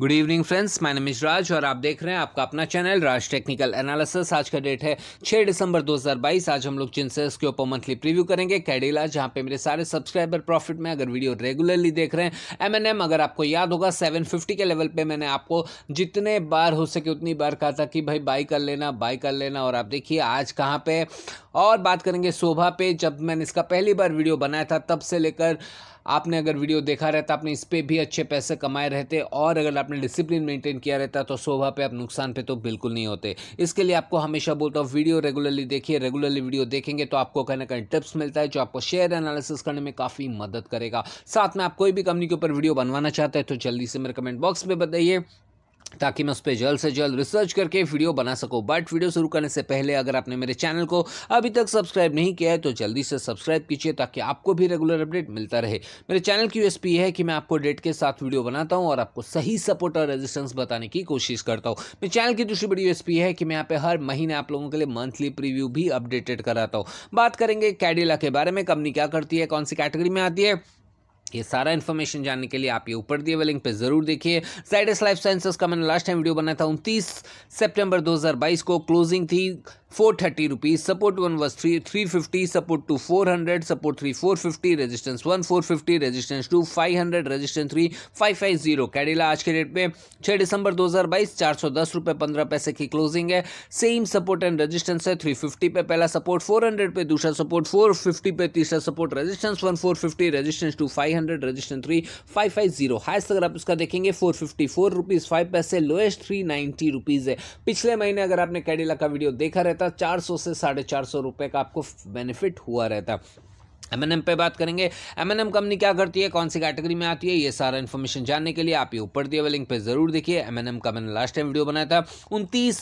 Good evening friends मैं name और आप देख रहे हैं आपका अपना चैनल राज टेक्निकल एनालिसिस आज का डेट है 6 दिसंबर 2022 आज हम लोग जिनसेस के ऊपर मंथली प्रीव्यू करेंगे कैडिला जहां पे मेरे सारे सब्सक्राइबर प्रॉफिट में अगर वीडियो रेगुलरली देख रहे हैं एमएनएम अगर आपको याद होगा सेवन के लेवल पर मैंने आपको जितने बार हो सके उतनी बार कहा था कि भाई बाई कर लेना बाई कर लेना और आप देखिए आज कहाँ पर और बात करेंगे शोभा पे जब मैंने इसका पहली बार वीडियो बनाया था तब से लेकर आपने अगर वीडियो देखा रहता आपने इस पर भी अच्छे पैसे कमाए रहते और अगर आपने डिसिप्लिन मेंटेन किया रहता तो शोभा पे आप नुकसान पे तो बिल्कुल नहीं होते इसके लिए आपको हमेशा बोलता हूँ वीडियो रेगुलरली देखिए रेगुलरली वीडियो देखेंगे तो आपको कहीं ना कहीं टिप्स मिलता है जो आपको शेयर एनालिसिस करने में काफ़ी मदद करेगा साथ में आप कोई भी कंपनी के ऊपर वीडियो बनवाना चाहते हैं तो जल्दी से मेरे कमेंट बॉक्स में बताइए ताकि मैं उस पर जल्द से जल्द रिसर्च करके वीडियो बना सकूँ बट वीडियो शुरू करने से पहले अगर आपने मेरे चैनल को अभी तक सब्सक्राइब नहीं किया है तो जल्दी से सब्सक्राइब कीजिए ताकि आपको भी रेगुलर अपडेट मिलता रहे मेरे चैनल की यूएसपी है कि मैं आपको डेट के साथ वीडियो बनाता हूँ और आपको सही सपोर्ट और रेजिस्टेंस बताने की कोशिश करता हूँ मेरे चैनल की दूसरी बड़ी यूएसपी है कि मैं यहाँ पे हर महीने आप लोगों के लिए मंथली प्रीव्यू भी अपडेटेड कराता हूँ बात करेंगे कैडिला के बारे में कंपनी क्या करती है कौन सी कैटेगरी में आती है ये सारा इन्फॉर्मेशन जानने के लिए आप ये ऊपर दिए हुए लिंक पे जरूर देखिए साइडस लाइफ साइंसेस का मैंने लास्ट टाइम वीडियो बनाया था उनतीस सितंबर 2022 को क्लोजिंग थी four thirty rupees support one was three three fifty support two four hundred support three four fifty resistance one four fifty resistance two five hundred resistance three five five zero Cadila आज के date पे छः दिसंबर दो हज़ार बाईस चार सौ दस रुपये पंद्रह पैसे की क्लोजिंग है सेम सपोर्ट एंड रजिस्टेंस है थ्री फिफ्टी पे पहला सपोर्ट फोर हंड्रेड पे दूसरा सपोर्ट फोर फिफ्टी पे तीसरा support resistance one four fifty resistance two five hundred registration three five five zero highest अगर आप इसका देखेंगे four fifty four rupees five पैसे लोएस्ट थ्री नाइन्टी रुपीज़ है पिछले महीने अगर आपने कैडिला का वीडियो देखा रहता चार सौ से साढ़े चार सौ रुपये का आपको बेनिफिट हुआ रहता एम पे बात करेंगे एम कंपनी क्या करती है कौन सी कैटेगरी में आती है ये सारा इन्फॉर्मेशन जानने के लिए आप ये ऊपर दिए हुए लिंक पे जरूर देखिए एम का मैंने लास्ट टाइम वीडियो बनाया था उनतीस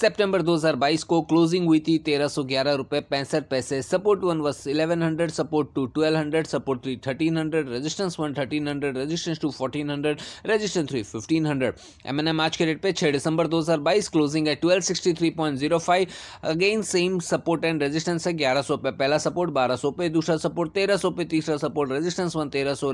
सितंबर 2022 को क्लोजिंग हुई थी तेरह सौ ग्यारह रुपये पैंसठ पैसे support one was eleven hundred support two twelve hundred support three thirteen hundred resistance one thirteen hundred resistance two fourteen hundred resistance three fifteen hundred M N M आज के डेट पे छः दिसंबर दो हज़ार बाईस क्लोजिंग है twelve sixty three point zero five again same support and resistance है ग्यारह सौ पे पहला सपोर्ट बारह सौ पे दूसरा सपोर्ट तेरह सौ पे तीसरा सपोर्ट रेजिस्टेंस वन तेरह सौ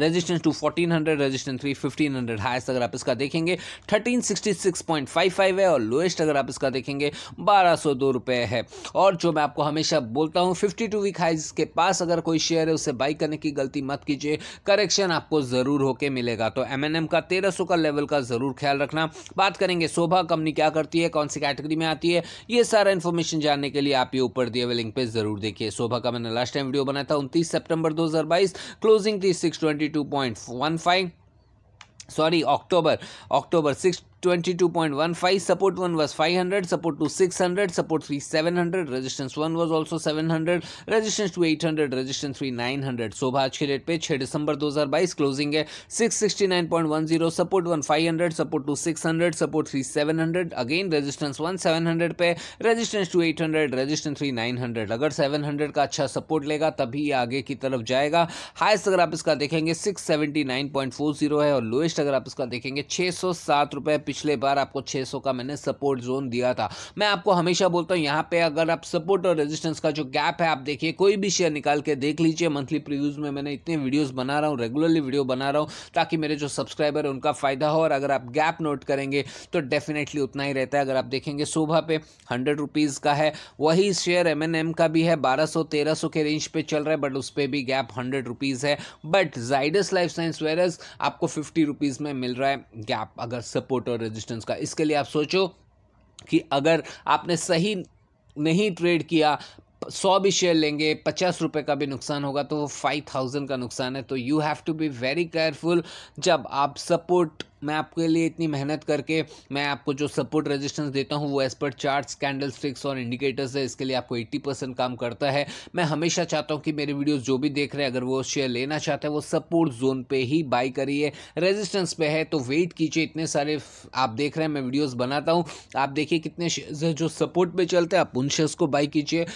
resistance two 1400 resistance three fifteen hundred highest अगर आप इसका देखेंगे 1366.55 है और लोएस्ट अगर आप इसका देखेंगे बारह सौ दो रुपये है और जो मैं आपको हमेशा बोलता हूँ 52 वीक हाइज के पास अगर कोई शेयर है उसे बाई करने की गलती मत कीजिए करेक्शन आपको ज़रूर होके मिलेगा तो एम का तेरह का लेवल का ज़रूर ख्याल रखना बात करेंगे शोभा कंपनी क्या करती है कौन सी कैटेगरी में आती है ये सारा इन्फॉर्मेशन जानने के लिए आप ये ऊपर दिए हुए लिंक पर ज़रूर देखिए शोभा का मैंने लास्ट टाइम वीडियो बनाया था उनतीस सेप्टेम्बर दो क्लोजिंग थी six Twenty-two point one five. sorry october october 6 22.15 support 1 was 500 support 2 600 support 3 700 resistance 1 was also 700 resistance 2 800 resistance 3 900 so आज के डेट पे 6 दिसंबर 2022 क्लोजिंग है 669.10 support 1 500 support 2 600 support 3 700 again resistance 1 700 पे रेजिस्टेंस 2 800 रेजिस्टेंस 3 900 अगर 700 का अच्छा सपोर्ट लेगा तभी आगे की तरफ जाएगा हाईएस्ट अगर आप इसका देखेंगे 679.40 है और लोएस्ट अगर आप इसका देखेंगे छः सौ सात रुपये पिछले बार आपको 600 का मैंने सपोर्ट जोन दिया था मैं आपको हमेशा बोलता हूँ यहाँ पे अगर आप सपोर्ट और रेजिस्टेंस का जो गैप है आप देखिए कोई भी शेयर निकाल के देख लीजिए मंथली प्रिव्यूज में मैंने इतने वीडियोज बना रहा हूँ रेगुलरली वीडियो बना रहा हूँ ताकि मेरे जो सब्सक्राइबर है उनका फ़ायदा हो और अगर आप गैप नोट करेंगे तो डेफिनेटली उतना ही रहता है अगर आप देखेंगे सुबह पे हंड्रेड रुपीज़ का है वही शेयर एम का भी है बारह सौ के रेंज पे चल रहा है बट उस पर भी गैप हंड्रेड रुपीज़ है but Zydus life science versus आपको फिफ्टी रुपीज़ में मिल रहा है गैप अगर सपोर्ट और रेजिस्टेंस का इसके लिए आप सोचो कि अगर आपने सही नहीं ट्रेड किया सौ भी शेयर लेंगे पचास रुपये का भी नुकसान होगा तो वो फाइव थाउजेंड का नुकसान है तो you have to be very careful जब आप सपोर्ट मैं आपके लिए इतनी मेहनत करके मैं आपको जो सपोर्ट रेजिस्टेंस देता हूँ वो एज पर चार्ट कैंडल स्टिक्स और इंडिकेटर्स है इसके लिए आपको एट्टी परसेंट काम करता है मैं हमेशा चाहता हूँ कि मेरे वीडियोज़ जो भी देख रहे हैं अगर वो शेयर लेना चाहते हैं वो सपोर्ट जोन पर ही बाई करिए रेजिस्टेंस पे है तो वेट कीजिए इतने सारे आप देख रहे हैं मैं वीडियोज़ बनाता हूँ आप देखिए कितने शेयर्स जो सपोर्ट पर चलते हैं आप उन शेयर्स को बाई कीजिए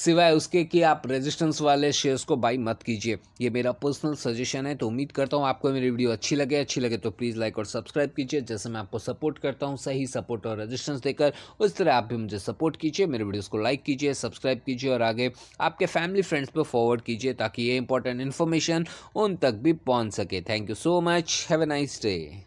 सिवाय उसके कि आप रेजिस्टेंस वाले शेयर्स को बाई मत कीजिए ये मेरा पर्सनल सजेशन है तो उम्मीद करता हूँ आपको मेरी वीडियो अच्छी लगे अच्छी लगे तो प्लीज़ लाइक और सब्सक्राइब कीजिए जैसे मैं आपको सपोर्ट करता हूँ सही सपोर्ट और रेजिस्टेंस देकर उस तरह आप भी मुझे सपोर्ट कीजिए मेरे वीडियोज़ को लाइक कीजिए सब्सक्राइब कीजिए और आगे आपके फैमिली फ्रेंड्स पर फॉरवर्ड कीजिए ताकि ये इंपॉर्टेंट इन्फॉर्मेशन उन तक भी पहुँच सके thank you so much have a nice day